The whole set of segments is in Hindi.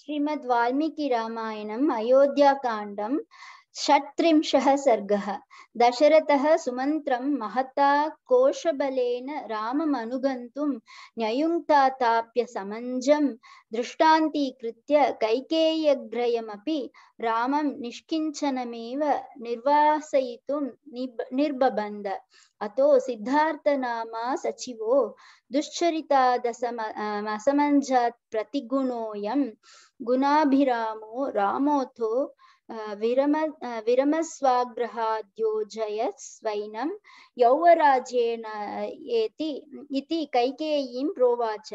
श्रीमद् वाल्मीकि अयोध्या कांडम षट्त्रिंशः सर्गः दशरथः सुमन्त्रं महता कोशबलेन राममनुगन्तुं न्ययुङ्क्ताताप्यसमञ्जं दृष्टान्तीकृत्य कैकेयग्रयमपि रामं निष्किञ्चनमेव निर्वासयितुं निब निर्बबन्ध अतो सिद्धार्थनामा सचिवो दुश्चरितादसमसमञ्जात् प्रतिगुणोऽयं गुणाभिरामो रामोऽथो विरम विरमस्वाग्रहाद्योजयस्वैनं यौवराज्येन एति इति कैकेयीं प्रोवाच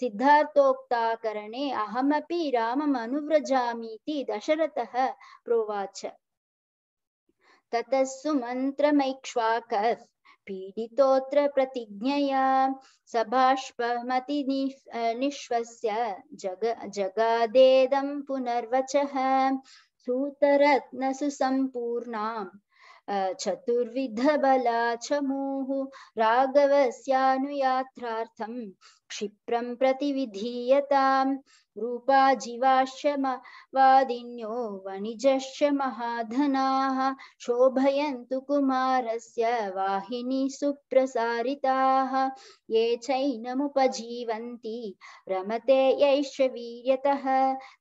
सिद्धार्थोक्ताकरणे अहमपि अनुव्रजामीति दशरथः प्रोवाच ततस्सु सुमन्त्रमैक्ष्वाकः पीडितोऽत्र प्रतिज्ञया सभाष्पमति निश्वस्य जग जगादेदं पुनर्वचः सूतरत्नसुसम्पूर्णाम् चतुर्विधबला च मोः राघवस्यानुयात्रार्थं क्षिप्रम् प्रतिविधीयताम् रूपा वादिन्यो वणिजश्च महाधनाः शोभयन्तु कुमारस्य वाहिनी सुप्रसारिताः ये चैनमुपजीवन्ति रमते यैश्च वीर्यतः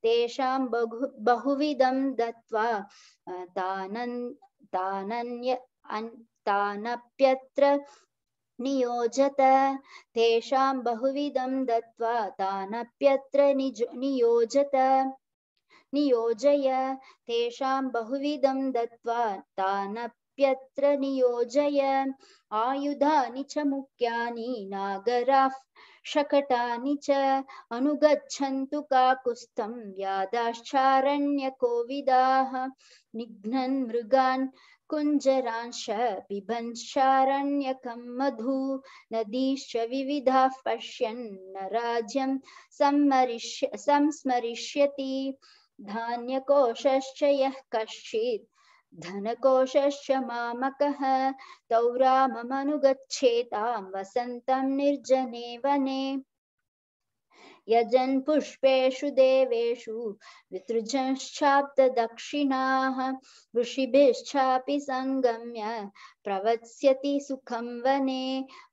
तेषां बहु बहुविधं दत्त्वा तानन् तानप्यत्र नियोजत तेषां बहुविधं दत्त्वा तानप्यत्र नियोजत नियोजय तेषां बहुविधं दत्त्वा तानप्यत्र नियोजय आयुधानि च मुख्यानि नागराः शकटानि च अनुगच्छन्तु व्यादाश्चारण्यकोविदाः निघ्नन् मृगान् कुञ्जरांश मधु नदीश्च विविधाः पश्यन्न राज्यं संस्मरिष्यति धान्यकोशश्च यः कश्चित् धनकोशस्य मामकः तौ राममनुगच्छेतां वसन्तं निर्जने वने यजन पुष्पेशु देवेशु देवेषु विसृजंश्चाप्तदक्षिणाः ऋषिभिश्चापि संगम्य प्रवत्स्यति सुखं वने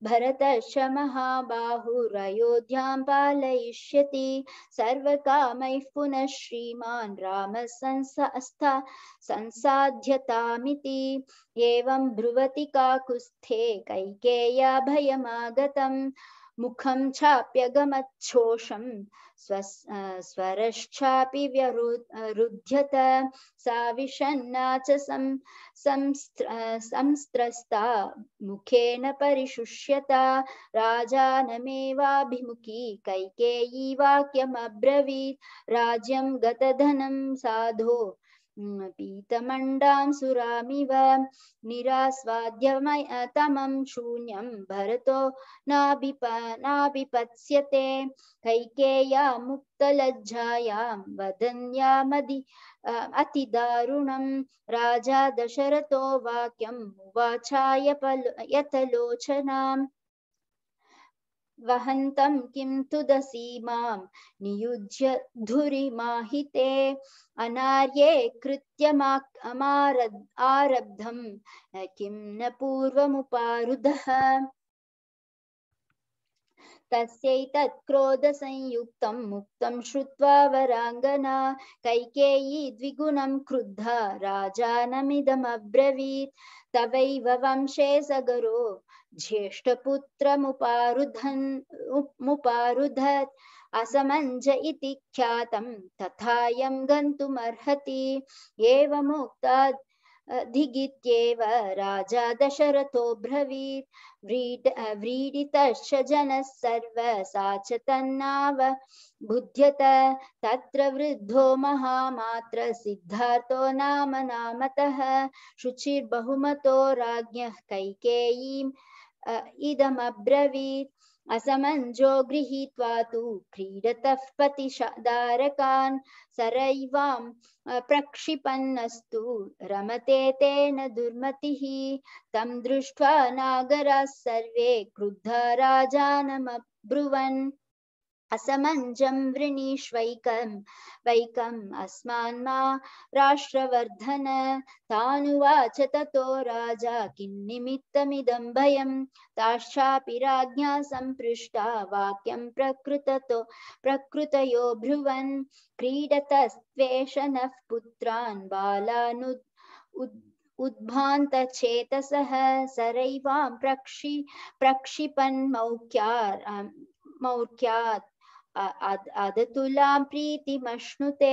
भरतश्च महाबाहुरयोध्यां पालयिष्यति सर्वकामैः पुनः श्रीमान् रामः संसा संसाध्यतामिति एवं ब्रुवति काकुस्थे कैकेय्या भयमागतम् मुखं चाप्यगमच्छोषं स्व स्वरश्चापि व्यरु रुध्यत साविशन्ना च सं संस्त्रस्ता मुखेन परिशुष्यता राजानमेवाभिमुखी कैकेयी वाक्यमब्रवीत् राज्यं गतधनं साधो पीतमण्डां सुरामिव निरास्वाद्यमं शून्यं भरतो नाभिप नाभिपत्स्यते कैकेया मुक्तलज्जायां वदन्यामदि अतिदारुणं राजा दशरथो वाक्यम् उवाचाय पल यतलोचनाम् वहन्तं किं तुदसीमां नियुज्य धुरिमाहिते अनार्ये कृत्यमारब् आरब्धं किं न पूर्वमुपारुदः तस्यैतत् मुक्तं श्रुत्वा वराङ्गना कैकेयी द्विगुणं क्रुद्धा राजानमिदमब्रवीत् तवैव वंशे सगरो ज्येष्ठपुत्रमुपारुधन् मुपारुधत् असमञ्ज इति ख्यातं तथायं गन्तुमर्हति एवमुक्ता राजा दशरथो ब्रवीत् व्रीड व्रीडितश्च जनः सर्व सा च तन्नाव तत्र वृद्धो महामात्र सिद्धार्थो नाम नामतः शुचिर्बहुमतो राज्ञः कैकेयीं इदमब्रवीत् असमंजो गृहीत्वा तु क्रीडतः पतिशदारकान् सरैवां प्रक्षिपन्नस्तु रमते तेन दुर्मतिः तं दृष्ट्वा नागराः सर्वे क्रुद्धा राजानमब्रुवन् असमंजम वृणीष्वैकं वैकम् अस्मान्मा राष्ट्रवर्धन तानुवाच ततो राजा किन्निमित्तमिदं भयं ताश्चापि राज्ञा सम्पृष्टा वाक्यं प्रकृततो प्रकृतयो ब्रुवन् क्रीडतस्त्वेषणः पुत्रान् बालानु उद् उद्भान्तचेतसः सरैवां प्रक्षि प्रक्षिपन्मौख्या अं, मौर्ख्यात् अदुला प्रीतिमश्नुते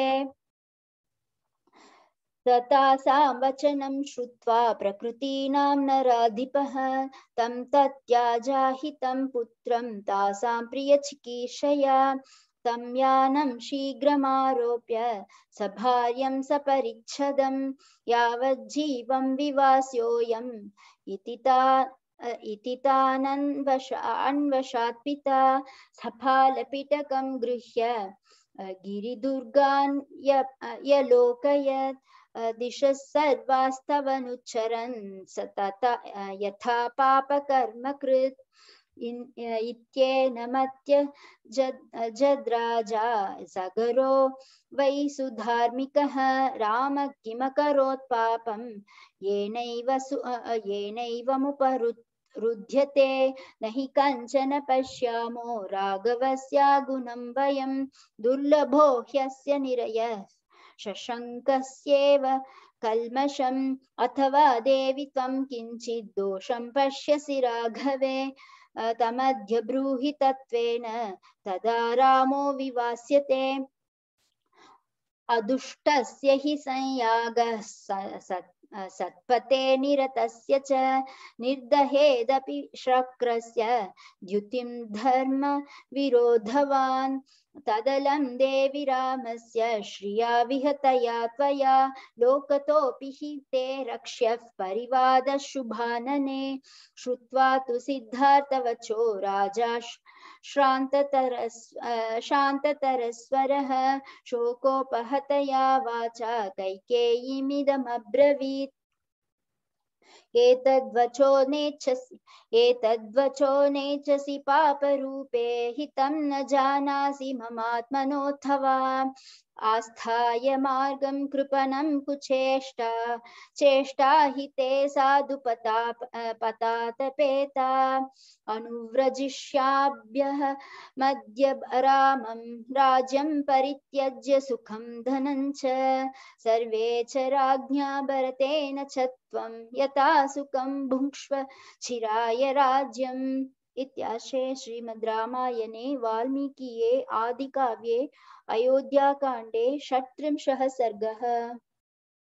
ततासां वचनं श्रुत्वा प्रकृतीनां नराधिपः तं तत्याजाहितं पुत्रं तासां प्रियचिकीर्षया तं यानं शीघ्रमारोप्य सभार्यं सपरिच्छदं यावज्जीवं विवास्योऽयम् इति ता इतितानन्वशान्वशात् पिता सफालपिटकं गृह्य गिरिदुर्गान् यलोकयत् दिशः सर्वास्तवनुच्चरन् सतत यथा पापकर्मकृत् इत्येनमत्य जद्राजा सगरो वै सुधार्मिकः राम किमकरोत् पापं येनैव सु रुध्यते नहि कञ्चन पश्यामो राघवस्य गुणं वयं दुर्लभो ह्यस्य निरयः शशङ्कस्येव कल्मषम् अथवा देवि त्वं दोषं पश्यसि राघवे तमध्य ब्रूहि तत्त्वेन तदा रामो विवास्यते अदुष्टस्य हि संयागः सत् सत्पते निरतस्य च निर्दहेदपि शक्रस्य द्युतिं धर्म विरोधवान् तदलं देवि रामस्य श्रिया विहतया त्वया लोकतोऽपि हि ते रक्ष्यः परिवादशुभानने श्रुत्वा तु सिद्धार्थवचो राजा शान्ततरस्वरः शोकोपहतया वाचा कैकेयीदमब्रवीत एतद्वचो नेच्छसि एतद्वचो नेच्छसि पापरूपे हितं न जानासि ममात्मनोऽथवा आस्था मगम कृपणं कुचेष्टा चेष्टा हि ते साधुपता पता अनुव्रजिष्याभ्यः मद्यरामं राज्यं परित्यज्य सुखं धनं च सर्वे च राज्ञा भरतेन च यता सुखम सुखं भुङ्क्ष्व चिराय राज्यम श्रीमद् रामायणे वाल्मीकिये आदिकाव्ये अयोध्याकाण्डे षट्त्रिंशः सर्गः